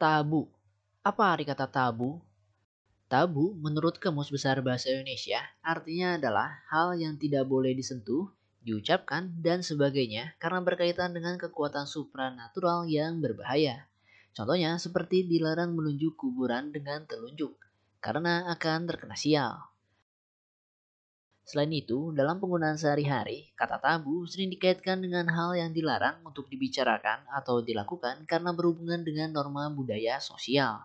Tabu. Apa arti kata tabu? Tabu menurut Kamus Besar Bahasa Indonesia artinya adalah hal yang tidak boleh disentuh, diucapkan, dan sebagainya karena berkaitan dengan kekuatan supranatural yang berbahaya. Contohnya seperti dilarang menunjuk kuburan dengan telunjuk karena akan terkena sial. Selain itu, dalam penggunaan sehari-hari, kata tabu sering dikaitkan dengan hal yang dilarang untuk dibicarakan atau dilakukan karena berhubungan dengan norma budaya sosial.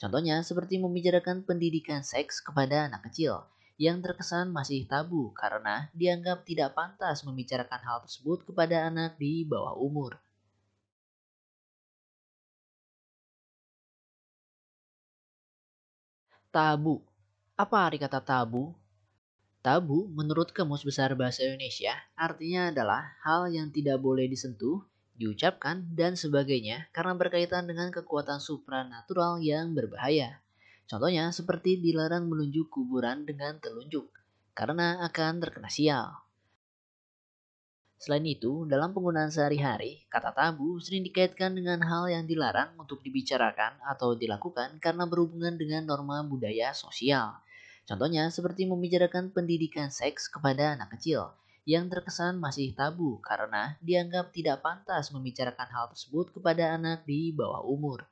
Contohnya seperti membicarakan pendidikan seks kepada anak kecil yang terkesan masih tabu karena dianggap tidak pantas membicarakan hal tersebut kepada anak di bawah umur. Tabu. Apa arti kata tabu? Tabu menurut Kamus Besar Bahasa Indonesia artinya adalah hal yang tidak boleh disentuh, diucapkan, dan sebagainya karena berkaitan dengan kekuatan supranatural yang berbahaya. Contohnya seperti dilarang menunjuk kuburan dengan telunjuk karena akan terkena sial. Selain itu, dalam penggunaan sehari-hari, kata tabu sering dikaitkan dengan hal yang dilarang untuk dibicarakan atau dilakukan karena berhubungan dengan norma budaya sosial Contohnya seperti membicarakan pendidikan seks kepada anak kecil yang terkesan masih tabu karena dianggap tidak pantas membicarakan hal tersebut kepada anak di bawah umur.